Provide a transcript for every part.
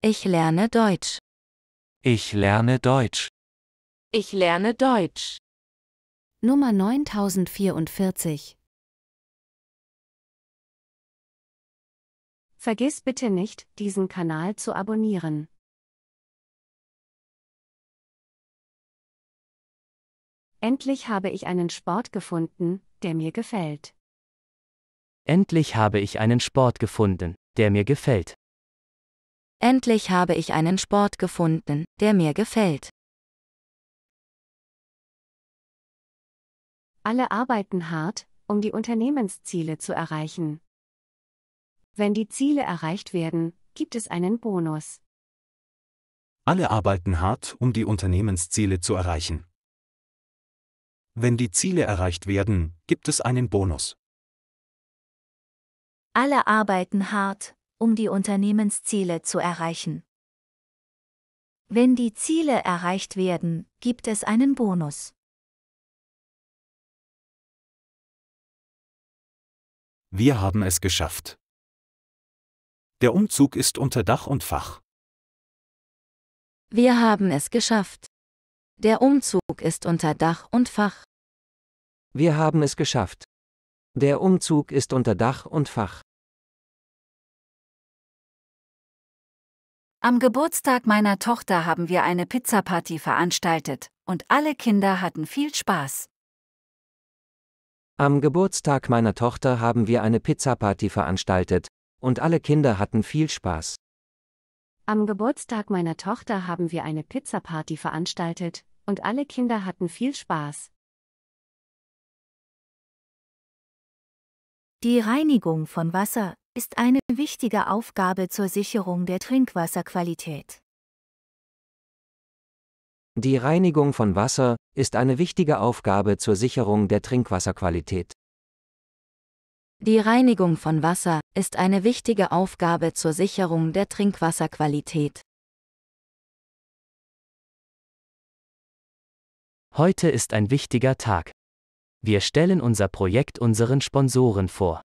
Ich lerne Deutsch. Ich lerne Deutsch. Ich lerne Deutsch. Nummer 9044. Vergiss bitte nicht, diesen Kanal zu abonnieren. Endlich habe ich einen Sport gefunden, der mir gefällt. Endlich habe ich einen Sport gefunden, der mir gefällt. Endlich habe ich einen Sport gefunden, der mir gefällt. Alle arbeiten hart, um die Unternehmensziele zu erreichen. Wenn die Ziele erreicht werden, gibt es einen Bonus. Alle arbeiten hart, um die Unternehmensziele zu erreichen. Wenn die Ziele erreicht werden, gibt es einen Bonus. Alle arbeiten hart, um die Unternehmensziele zu erreichen. Wenn die Ziele erreicht werden, gibt es einen Bonus. Wir haben es geschafft. Der Umzug ist unter Dach und Fach. Wir haben es geschafft. Der Umzug ist unter Dach und Fach. Wir haben es geschafft. Der Umzug ist unter Dach und Fach. Am Geburtstag meiner Tochter haben wir eine Pizzaparty veranstaltet und alle Kinder hatten viel Spaß. Am Geburtstag meiner Tochter haben wir eine Pizzaparty veranstaltet und alle Kinder hatten viel Spaß. Am Geburtstag meiner Tochter haben wir eine Pizzaparty veranstaltet und alle Kinder hatten viel Spaß. Die Reinigung von Wasser ist eine wichtige Aufgabe zur Sicherung der Trinkwasserqualität. Die Reinigung von Wasser ist eine wichtige Aufgabe zur Sicherung der Trinkwasserqualität. Die Reinigung von Wasser ist eine wichtige Aufgabe zur Sicherung der Trinkwasserqualität. Heute ist ein wichtiger Tag. Wir stellen unser Projekt unseren Sponsoren vor.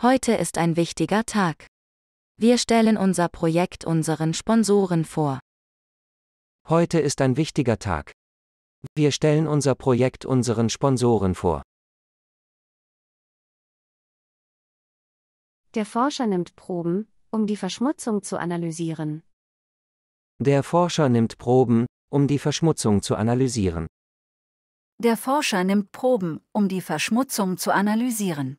Heute ist ein wichtiger Tag. Wir stellen unser Projekt unseren Sponsoren vor. Heute ist ein wichtiger Tag. Wir stellen unser Projekt unseren Sponsoren vor. Der Forscher nimmt Proben, um die Verschmutzung zu analysieren. Der Forscher nimmt Proben, um die Verschmutzung zu analysieren. Der Forscher nimmt Proben, um die Verschmutzung zu analysieren.